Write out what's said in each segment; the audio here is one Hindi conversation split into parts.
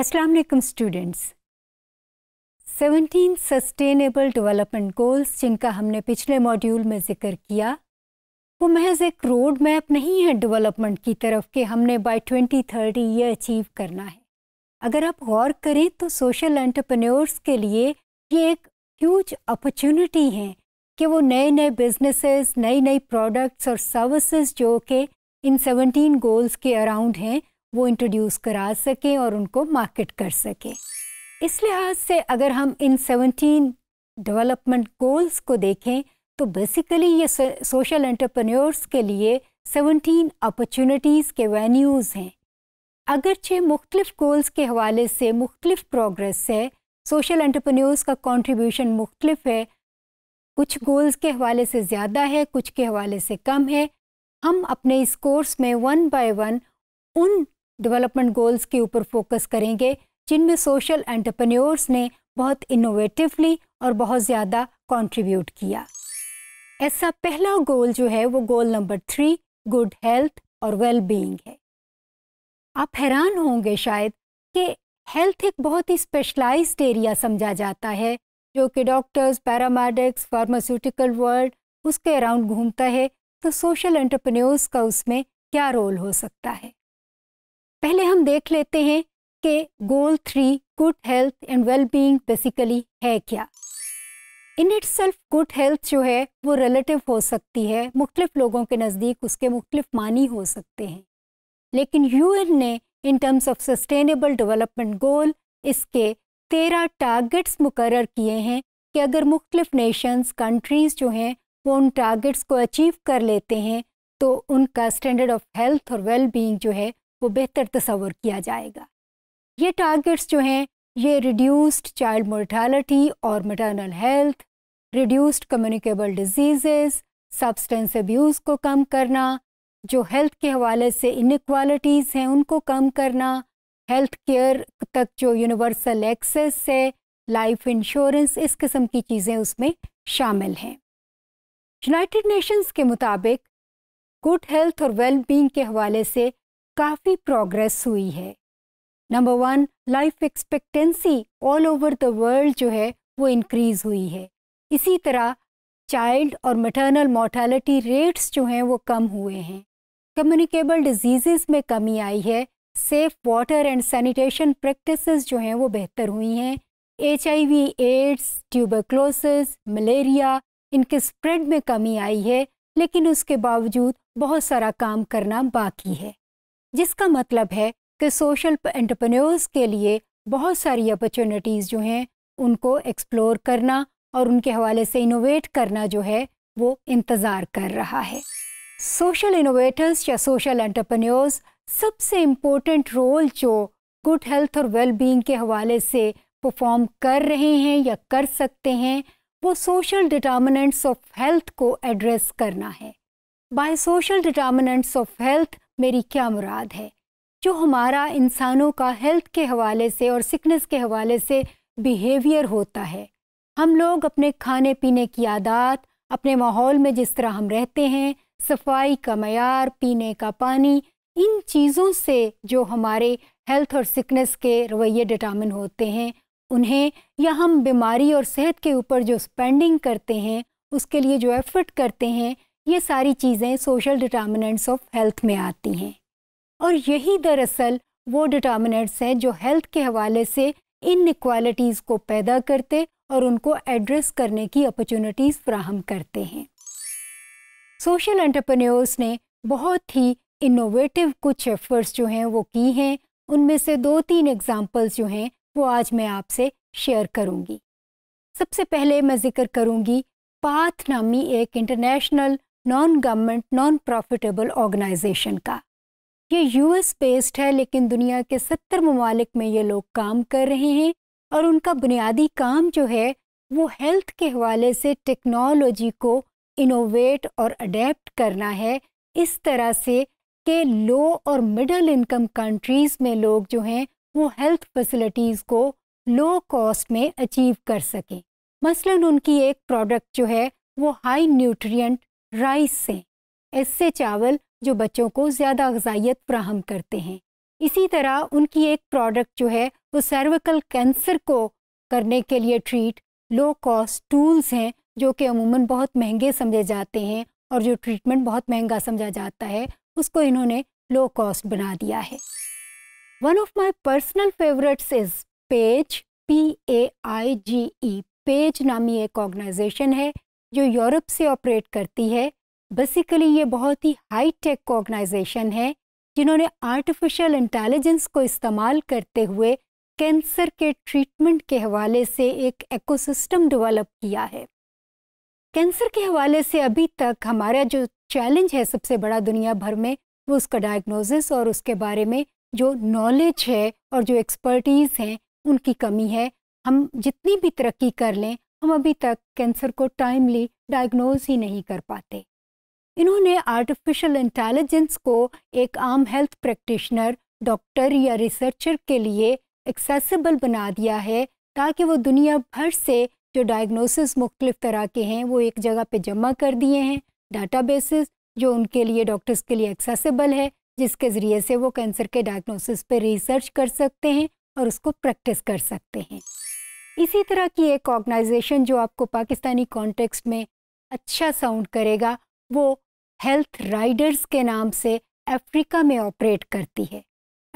अस्सलाम स्टूडेंट्स 17 सस्टेनेबल डेवलपमेंट गोल्स जिनका हमने पिछले मॉड्यूल में जिक्र किया वो महज एक रोड मैप नहीं है डेवलपमेंट की तरफ कि हमने बाय 2030 ये अचीव करना है अगर आप गौर करें तो सोशल एंटरप्रेन्योर्स के लिए ये एक ह्यूज अपॉर्चुनिटी है कि वो नए नए बिजनेसेस नई नई प्रोडक्ट्स और सर्विसेज जो कि इन 17 गोल्स के अराउंड हैं वो इंट्रोड्यूस करा सकें और उनको मार्केट कर सकें इस लिहाज से अगर हम इन 17 डेवलपमेंट गोल्स को देखें तो बेसिकली ये सोशल एंटरप्रेन्योर्स के लिए 17 अपॉर्चुनिटीज़ के वेन्यूज़ हैं अगरचे मुख्तलिफ़ गोल्स के हवाले से मुख्तलिफ प्रोग्रेस है सोशल एंटरप्रेन्योर्स का कंट्रीब्यूशन मुख्तलिफ है कुछ गोल्स के हवाले से ज़्यादा है कुछ के हवाले से कम है हम अपने इस कोर्स में वन बाय वन उन डेवलपमेंट गोल्स के ऊपर फोकस करेंगे जिनमें सोशल एंटरप्रेन्योर्स ने बहुत इनोवेटिवली और बहुत ज़्यादा कंट्रीब्यूट किया ऐसा पहला गोल जो है वो goal number three good health और वेल बीइंग है आप हैरान होंगे शायद कि हेल्थ एक बहुत ही स्पेशलाइज एरिया समझा जाता है जो कि डॉक्टर्स पैरामेडिक्स फार्मास्यूटिकल वर्ल्ड उसके अराउंड घूमता है तो सोशल एंटरप्रेन्योर्स का उसमें क्या रोल हो सकता है पहले हम देख लेते हैं कि goal three good health and well being basically है क्या in itself good health जो है वो रिलेटिव हो सकती है मुख्तफ लोगों के नज़दीक उसके मुख्तफ मानी हो सकते हैं लेकिन यू एन ने in terms of sustainable development goal इसके तेरह टारगेट्स मुकर किए हैं कि अगर मुख्तफ नेशंस कंट्रीज़ जो हैं वो उन टारगेट्स को अचीव कर लेते हैं तो उनका स्टैंडर्ड ऑफ हेल्थ और वेल बींग जो है वो बेहतर तस्वर किया जाएगा ये टारगेट्स जो हैं ये रिड्यूस्ड चाइल्ड मोर्टालिटी और maternal health reduced communicable diseases substance abuse को कम करना जो हेल्थ के हवाले से इनक्वालिटीज़ हैं उनको कम करना हेल्थ केयर तक जो यूनिवर्सल एक्सेस है लाइफ इंश्योरेंस इस किस्म की चीज़ें उसमें शामिल हैं यूनाइटेड नेशंस के मुताबिक गुड हेल्थ और वेल बींग के हवाले से काफ़ी प्रोग्रेस हुई है number one life expectancy all over the world जो है वो इंक्रीज़ हुई है इसी तरह चाइल्ड और मटर्नल मोटेलिटी रेट्स जो हैं वो कम हुए हैं कम्युनिकेबल डिजीज़ में कमी आई है safe water and sanitation practices जो हैं वो बेहतर हुई हैं एच एड्स ट्यूबरक्लोसिस मलेरिया इनके स्प्रेड में कमी आई है लेकिन उसके बावजूद बहुत सारा काम करना बाकी है जिसका मतलब है कि सोशल एंटरप्रेन्योर्स के लिए बहुत सारी अपॉर्चुनिटीज़ जो हैं उनको एक्सप्लोर करना और उनके हवाले से इनोवेट करना जो है वो इंतज़ार कर रहा है सोशल इनोवेटर्स या सोशल एंटरप्रेन्योर्स सबसे इम्पोर्टेंट रोल जो गुड हेल्थ और वेलबींग के हवाले से परफॉर्म कर रहे हैं या कर सकते हैं वो सोशल डिटर्मिनेंट्स ऑफ हेल्थ को एड्रेस करना है by social determinants of health मेरी क्या मुराद है जो हमारा इंसानों का हेल्थ के हवाले से और सिकनेस के हवाले से बिहेवियर होता है हम लोग अपने खाने पीने की आदत अपने माहौल में जिस तरह हम रहते हैं सफाई का मैार पीने का पानी इन चीज़ों से जो हमारे हेल्थ और सिकनेस के रवैये डिटामिन होते हैं उन्हें या हम बीमारी और सेहत के ऊपर जो स्पेंडिंग करते हैं उसके लिए जो एफर्ट करते हैं ये सारी चीज़ें सोशल डिटर्मिनेंट्स ऑफ हेल्थ में आती हैं और यही दरअसल वो डिटर्मिनेंट्स हैं जो हेल्थ के हवाले से इन इक्वालिटीज़ को पैदा करते और उनको एड्रेस करने की अपॉर्चुनिटीज़ फ्राहम करते हैं सोशल एंटरप्रेन्योर्स ने बहुत ही इनोवेटिव कुछ एफर्ट्स जो हैं वो की हैं उनमें से दो तीन एग्जांपल्स जो हैं वो आज मैं आपसे शेयर करूंगी सबसे पहले मैं जिक्र करूंगी पाथ नामी एक international non government non profitable organisation का ये यूएस बेस्ड है लेकिन दुनिया के सत्तर ममालिक में ये लोग काम कर रहे हैं और उनका बुनियादी काम जो है वो हेल्थ के हवाले से टेक्नोलॉजी को इनोवेट और अडेप्ट करना है इस तरह से कि लो और मिडल इनकम कंट्रीज़ में लोग जो हैं वो हेल्थ फैसिलिटीज़ को लो कॉस्ट में अचीव कर सकें मसलन उनकी एक प्रोडक्ट जो है वो हाई न्यूट्रिएंट राइस से ऐसे चावल जो बच्चों को ज़्यादा गजाइत फ्राहम करते हैं इसी तरह उनकी एक प्रोडक्ट जो है वो सर्विकल कैंसर को करने के लिए ट्रीट लो कॉस्ट टूल्स हैं जो कि अमूमन बहुत महंगे समझे जाते हैं और जो ट्रीटमेंट बहुत महंगा समझा जाता है उसको इन्होंने लो कॉस्ट बना दिया है one of my personal favourites is page P A I G E page नामी एक ऑर्गेनाइजेशन है जो यूरोप से ऑपरेट करती है बेसिकली ये बहुत ही हाई टेक ऑर्गेनाइजेशन है जिन्होंने आर्टिफिशियल इंटेलिजेंस को इस्तेमाल करते हुए कैंसर के ट्रीटमेंट के हवाले से एक एकोसिस्टम डेवलप किया है कैंसर के हवाले से अभी तक हमारा जो चैलेंज है सबसे बड़ा दुनिया भर में वो उसका डायग्नोसिस और उसके बारे में जो नॉलेज है और जो एक्सपर्टीज़ हैं उनकी कमी है हम जितनी भी तरक्की कर लें हम अभी तक कैंसर को टाइमली डायग्नोज ही नहीं कर पाते इन्होंने आर्टिफिशियल इंटेलिजेंस को एक आम हेल्थ प्रैक्टिशनर डॉक्टर या रिसर्चर के लिए एक्सेसिबल बना दिया है ताकि वो दुनिया भर से जो डायग्नोसिस मुख्तलिफ तरह के हैं वो एक जगह पे जमा कर दिए हैं डाटा जो उनके लिए डॉक्टर्स के लिए एक्सेसिबल है जिसके ज़रिए से वो कैंसर के डायग्नोसिस पे रिसर्च कर सकते हैं और उसको प्रैक्टिस कर सकते हैं इसी तरह की एक ऑर्गेनाइजेशन जो आपको पाकिस्तानी कॉन्टेक्स्ट में अच्छा साउंड करेगा वो हेल्थ राइडर्स के नाम से अफ्रीका में ऑपरेट करती है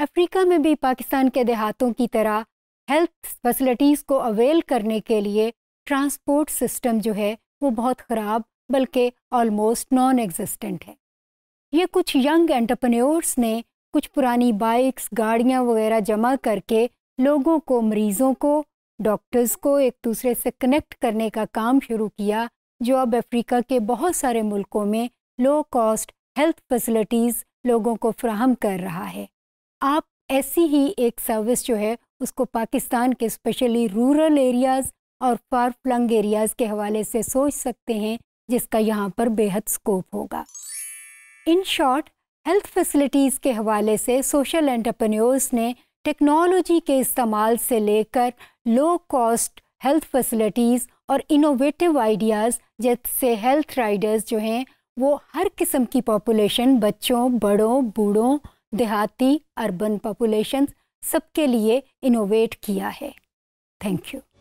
अफ्रीका में भी पाकिस्तान के देहातों की तरह हेल्थ फैसिलिटीज़ को अवेल करने के लिए ट्रांसपोर्ट सिस्टम जो है वो बहुत ख़राब बल्कि ऑलमोस्ट नॉन एग्जिस्टेंट है ये कुछ यंग एंटरप्रेन्योर्स ने कुछ पुरानी बाइक्स गाड़ियाँ वगैरह जमा करके लोगों को मरीज़ों को डॉक्टर्स को एक दूसरे से कनेक्ट करने का काम शुरू किया जो अब अफ्रीका के बहुत सारे मुल्कों में लो कॉस्ट हेल्थ फैसिलिटीज़ लोगों को फ्राहम कर रहा है आप ऐसी ही एक सर्विस जो है उसको पाकिस्तान के स्पेशली रूरल एरियाज़ और फार फ्लंग एरियाज़ के हवाले से सोच सकते हैं जिसका यहाँ पर बेहद स्कोप होगा इन शॉर्ट हेल्थ फैसिलिटीज़ के हवाले से सोशल एंटरप्रेन्योर्स ने टेक्नोलॉजी के इस्तेमाल से लेकर लो कॉस्ट हेल्थ फैसिलिटीज़ और इनोवेटिव आइडियाज़ जैसे हेल्थ राइडर्स जो हैं वो हर किस्म की पॉपुलेशन बच्चों बड़ों बूढ़ों देहाती अर्बन पॉपुलेशन सबके लिए इनोवेट किया है थैंक यू